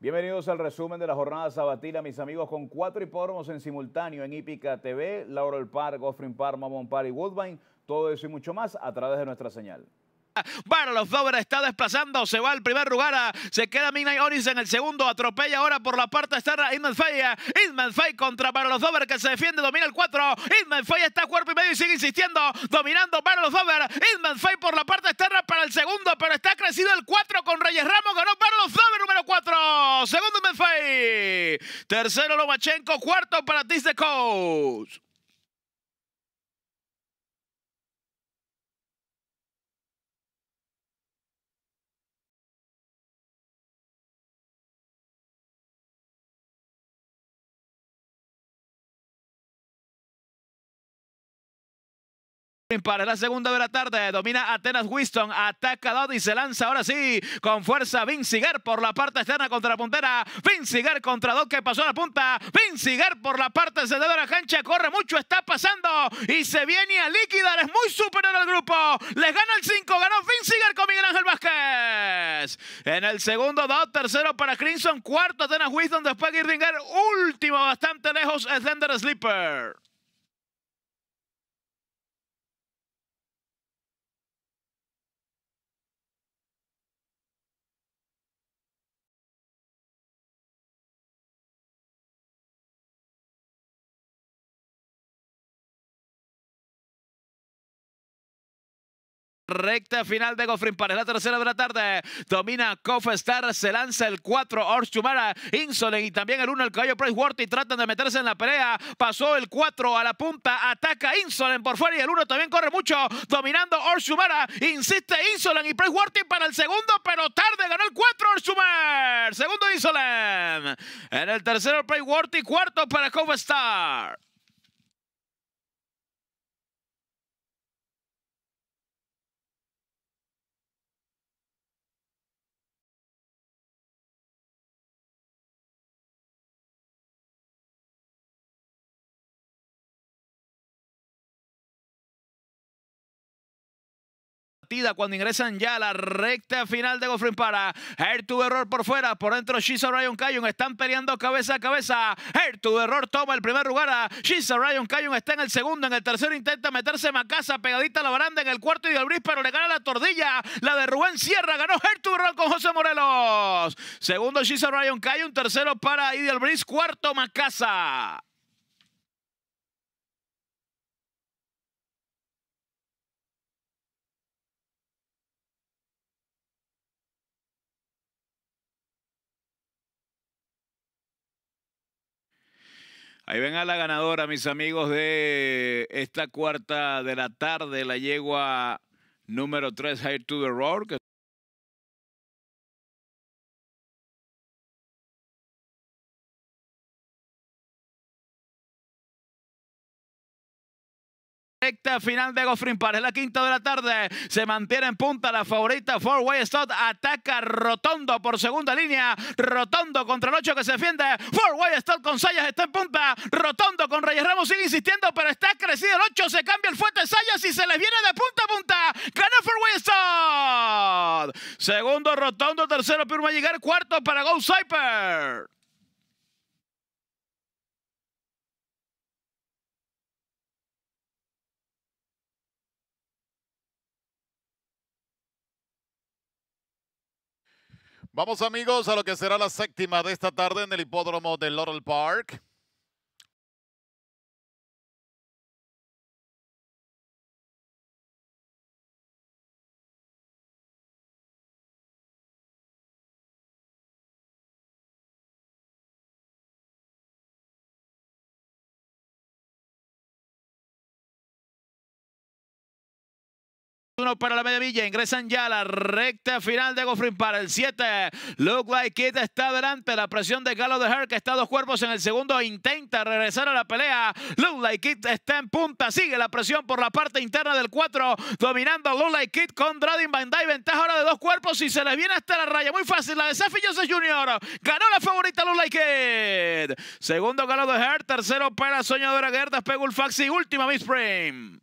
Bienvenidos al resumen de la jornada sabatina, mis amigos, con cuatro hipódromos en simultáneo en Hípica TV, Laurel Park, Offering Park, Mamon Park y Woodbine. Todo eso y mucho más a través de nuestra señal. Barlos Dover está desplazando, se va al primer lugar, ah, se queda Midnight Oris en el segundo, atropella ahora por la parte externa Inman Fey, ah, contra Barlos Dover que se defiende, domina el 4, Inman Fey está cuerpo y medio y sigue insistiendo, dominando Barros Dover, Inman por la parte externa para el segundo, pero está crecido el 4 con Reyes Ramos, ganó Barlos Dover número 4, segundo Inman Fey, tercero Lomachenko, cuarto para Tiz de Para la segunda de la tarde, domina Atenas Winston, ataca Dodd y se lanza ahora sí con fuerza Vincigar por la parte externa contra la puntera, Vincigar contra Dodd que pasó a la punta, Vincigar por la parte externa de la cancha, corre mucho, está pasando y se viene a liquidar, es muy superior al grupo, les gana el 5, ganó Vincigar con Miguel Ángel Vázquez. En el segundo Dodd, tercero para Crimson, cuarto Atenas Winston, después Girdinger, último bastante lejos Slender Sleeper. Recta final de Goffrin para la tercera de la tarde. Domina Star, se lanza el 4 Orshumara, Insolen y también el 1 el caballo Price Worthy tratan de meterse en la pelea. Pasó el 4 a la punta, ataca Insolen por fuera y el 1 también corre mucho, dominando Orshumara, Insiste Insolen y Price Worthy para el segundo, pero tarde ganó el 4 orzumara Segundo Insolent, En el tercero Price Worthy, cuarto para Star. cuando ingresan ya a la recta final de Goffrin para Her Error por fuera, por dentro Shisa Ryan Cayun están peleando cabeza a cabeza. Her to Error toma el primer lugar a Ryan Cayun está en el segundo, en el tercero intenta meterse Macasa pegadita a la baranda en el cuarto y bris, pero le gana la tordilla, la de Rubén Sierra, ganó Her Error con José Morelos. Segundo Shisa Ryan Cayun, tercero para Ideal Breeze, cuarto Macasa. Ahí ven a la ganadora, mis amigos, de esta cuarta de la tarde, la yegua número 3, High to the Road. final de Goffrin para Es la quinta de la tarde. Se mantiene en punta la favorita Four Way Ataca Rotondo por segunda línea. Rotondo contra el 8 que se defiende. Four Way Stott con Sayas está en punta. Rotondo con Reyes Ramos sigue insistiendo, pero está crecido el 8. Se cambia el fuerte Sayas y se les viene de punta a punta. Gana Four Way Segundo Rotondo, tercero Pirma Llegar, cuarto para Go Cyper. Vamos amigos a lo que será la séptima de esta tarde en el hipódromo de Laurel Park. Uno para la media villa, ingresan ya a la recta final de Goffrin para el 7. Look Like It está delante, la presión de Galo de Her que está a dos cuerpos en el segundo, intenta regresar a la pelea. Look Like It está en punta, sigue la presión por la parte interna del 4, dominando Look Like It con Dradin Bandai, ventaja ahora de dos cuerpos y se les viene hasta la raya, muy fácil, la de Safi Joseph Jr. ganó la favorita Look Like It. Segundo Galo de Her, tercero para Soñadora Guerra, Faxi, última Miss Frame.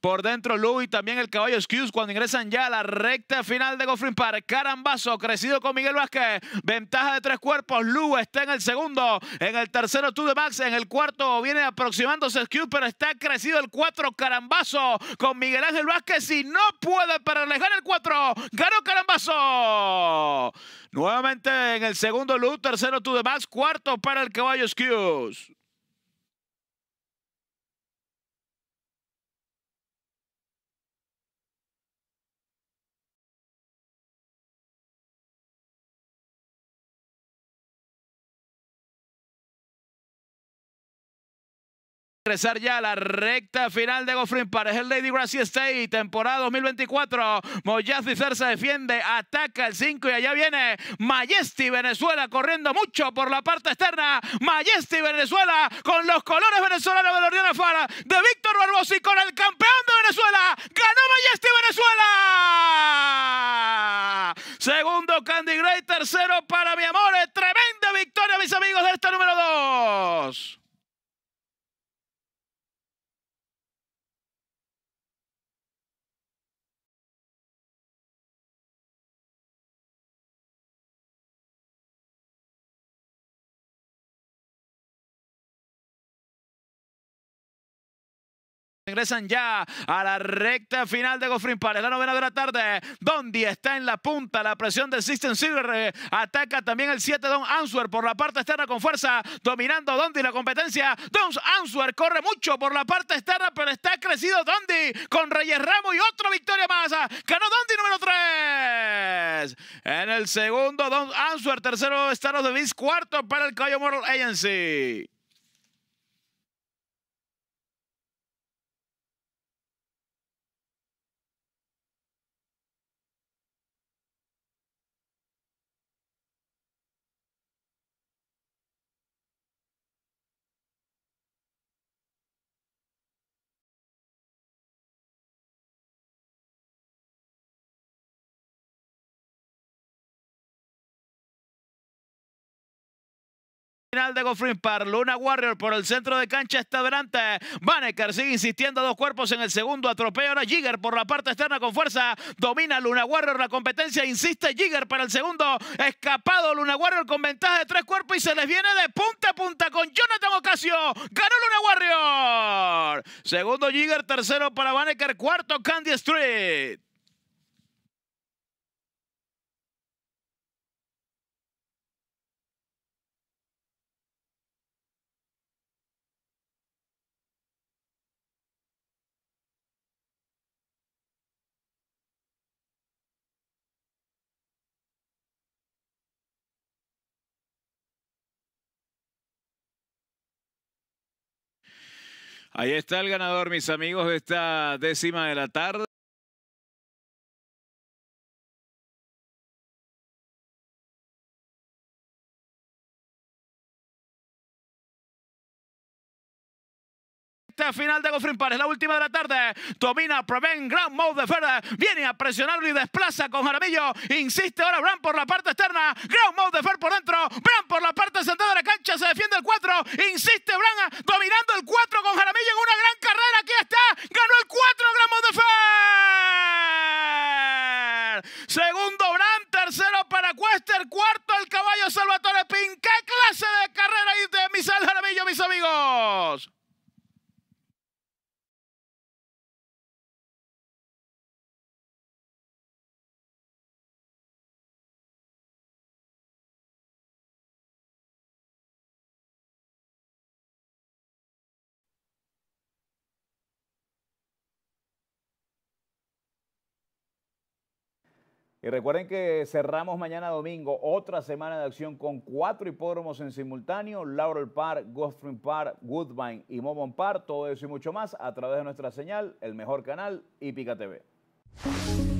Por dentro y también el caballo Skews cuando ingresan ya a la recta final de Goffrin Park. Carambazo crecido con Miguel Vázquez. Ventaja de tres cuerpos. Lou está en el segundo. En el tercero Tú de Max. En el cuarto viene aproximándose Skews, pero está crecido el cuatro. Carambazo con Miguel Ángel Vázquez y no puede para alejar el cuatro. Ganó Carambazo. Nuevamente en el segundo Lou, tercero Tú de Max, cuarto para el caballo Skews. regresar ya la recta final de Gofflin para El Lady Gracie State, temporada 2024. Moyaz y defiende, ataca el 5 y allá viene Majesty Venezuela corriendo mucho por la parte externa. Majesty Venezuela con los colores venezolanos de la Ordena Fara, de Víctor Barbosa y con el campeón de Venezuela. ¡Ganó Majesty Venezuela! Segundo Candy Gray, tercero para mi amor. Tremenda victoria, mis amigos, de este número 2. Ingresan ya a la recta final de Goffrin Es la novena de la tarde. Dondi está en la punta, la presión del System Silver. Eh, ataca también el 7 Don Answer por la parte externa con fuerza, dominando Dondi la competencia. Don Answer corre mucho por la parte externa, pero está crecido Dondi con Reyes Remo. y otra victoria más. Ganó Dondi número 3. En el segundo, Don Answer, tercero, Star of the Beast. cuarto para el Cayo Moral Agency. Final de Gofream Par, Luna Warrior por el centro de cancha está delante. Banneker sigue insistiendo dos cuerpos en el segundo atropello. Ahora Jigger por la parte externa con fuerza. Domina Luna Warrior la competencia. Insiste Jigger para el segundo. Escapado Luna Warrior con ventaja de tres cuerpos y se les viene de punta a punta con Jonathan Ocasio. Ganó Luna Warrior. Segundo Jigger, tercero para Banneker, cuarto Candy Street. Ahí está el ganador, mis amigos, de esta décima de la tarde. Este final de Goffrin es La última de la tarde. Domina Preven. Gran mode de Fer Viene a presionarlo y desplaza con Jaramillo. Insiste ahora Bran por la parte externa. Gran mode de Fer por dentro. Bran por la parte central de la cancha. Se defiende el 4. Insiste Bran dominando el 4 con Jaramillo en una gran carrera. Aquí está. Ganó el 4 Grand mode de Fer. Segundo Bran. Tercero para Cuester. Cuarto el caballo Salvatore Pin. ¡Qué clase de carrera y de Misal Jaramillo, mis amigos! Y recuerden que cerramos mañana domingo otra semana de acción con cuatro hipódromos en simultáneo, Laurel Park, Gulfstream Park, Woodbine y Momon Park, todo eso y mucho más a través de nuestra señal, el mejor canal, Hípica TV.